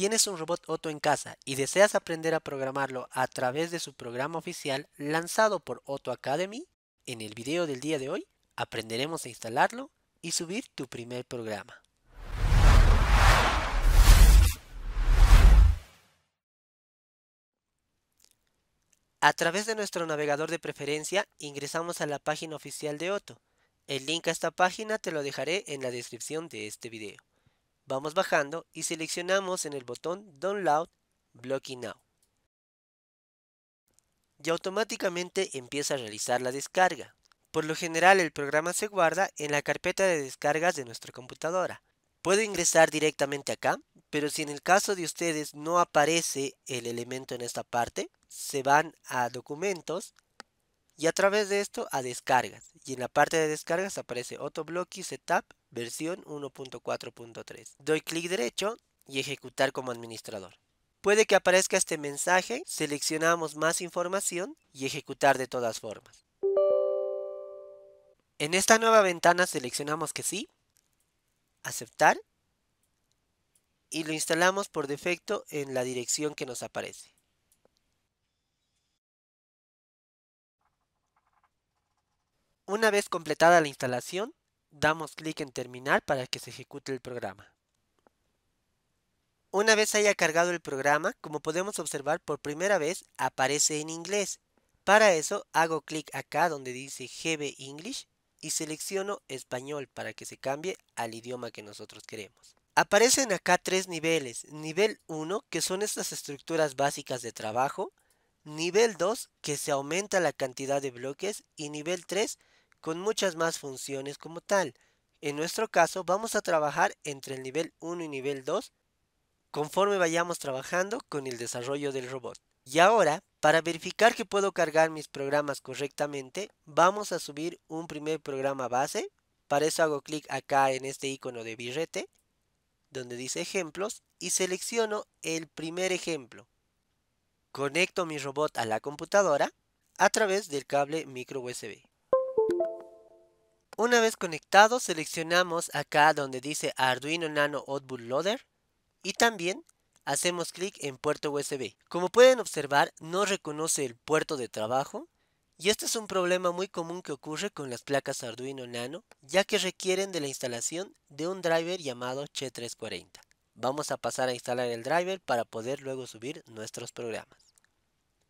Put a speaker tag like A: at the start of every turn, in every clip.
A: tienes un robot Otto en casa y deseas aprender a programarlo a través de su programa oficial lanzado por Otto Academy, en el video del día de hoy aprenderemos a instalarlo y subir tu primer programa. A través de nuestro navegador de preferencia ingresamos a la página oficial de Otto. El link a esta página te lo dejaré en la descripción de este video. Vamos bajando y seleccionamos en el botón Download Blocking Now. Y automáticamente empieza a realizar la descarga. Por lo general el programa se guarda en la carpeta de descargas de nuestra computadora. Puedo ingresar directamente acá, pero si en el caso de ustedes no aparece el elemento en esta parte, se van a documentos y a través de esto a descargas. Y en la parte de descargas aparece bloque y Setup versión 1.4.3. Doy clic derecho y ejecutar como administrador. Puede que aparezca este mensaje, seleccionamos más información y ejecutar de todas formas. En esta nueva ventana seleccionamos que sí, aceptar y lo instalamos por defecto en la dirección que nos aparece. Una vez completada la instalación, damos clic en terminar para que se ejecute el programa. Una vez haya cargado el programa, como podemos observar por primera vez aparece en inglés. Para eso hago clic acá donde dice GB English y selecciono español para que se cambie al idioma que nosotros queremos. Aparecen acá tres niveles. Nivel 1, que son estas estructuras básicas de trabajo. Nivel 2, que se aumenta la cantidad de bloques. Y nivel 3, con muchas más funciones como tal. En nuestro caso vamos a trabajar entre el nivel 1 y nivel 2 conforme vayamos trabajando con el desarrollo del robot. Y ahora, para verificar que puedo cargar mis programas correctamente, vamos a subir un primer programa base. Para eso hago clic acá en este icono de birrete, donde dice ejemplos, y selecciono el primer ejemplo. Conecto mi robot a la computadora a través del cable micro USB. Una vez conectado, seleccionamos acá donde dice Arduino Nano Outboot Loader y también hacemos clic en puerto USB. Como pueden observar, no reconoce el puerto de trabajo y este es un problema muy común que ocurre con las placas Arduino Nano, ya que requieren de la instalación de un driver llamado ch 340 Vamos a pasar a instalar el driver para poder luego subir nuestros programas.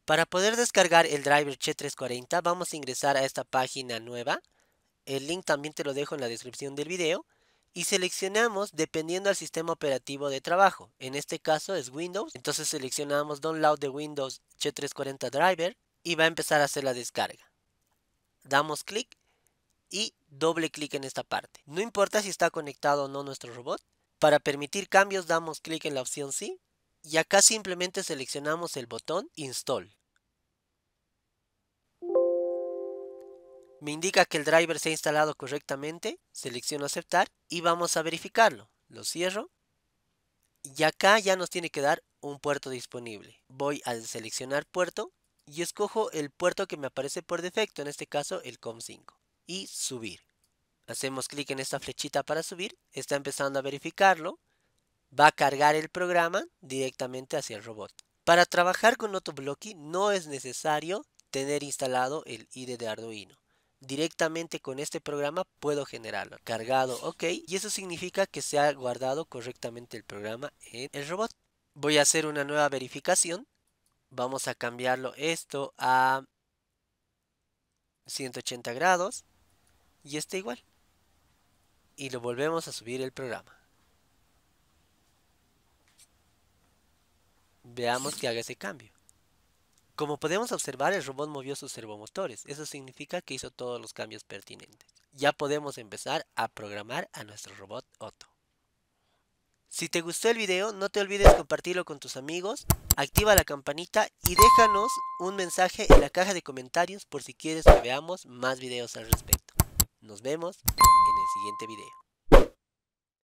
A: Para poder descargar el driver ch 340 vamos a ingresar a esta página nueva el link también te lo dejo en la descripción del video. Y seleccionamos dependiendo al sistema operativo de trabajo. En este caso es Windows. Entonces seleccionamos Download de Windows G340 Driver y va a empezar a hacer la descarga. Damos clic y doble clic en esta parte. No importa si está conectado o no nuestro robot. Para permitir cambios damos clic en la opción sí y acá simplemente seleccionamos el botón Install. Me indica que el driver se ha instalado correctamente, selecciono aceptar y vamos a verificarlo. Lo cierro y acá ya nos tiene que dar un puerto disponible. Voy a seleccionar puerto y escojo el puerto que me aparece por defecto, en este caso el COM5 y subir. Hacemos clic en esta flechita para subir, está empezando a verificarlo, va a cargar el programa directamente hacia el robot. Para trabajar con bloque no es necesario tener instalado el IDE de Arduino directamente con este programa puedo generarlo. Cargado, ok. Y eso significa que se ha guardado correctamente el programa en el robot. Voy a hacer una nueva verificación. Vamos a cambiarlo esto a 180 grados. Y está igual. Y lo volvemos a subir el programa. Veamos que haga ese cambio. Como podemos observar, el robot movió sus servomotores. Eso significa que hizo todos los cambios pertinentes. Ya podemos empezar a programar a nuestro robot Otto. Si te gustó el video, no te olvides compartirlo con tus amigos, activa la campanita y déjanos un mensaje en la caja de comentarios por si quieres que veamos más videos al respecto. Nos vemos en el siguiente video.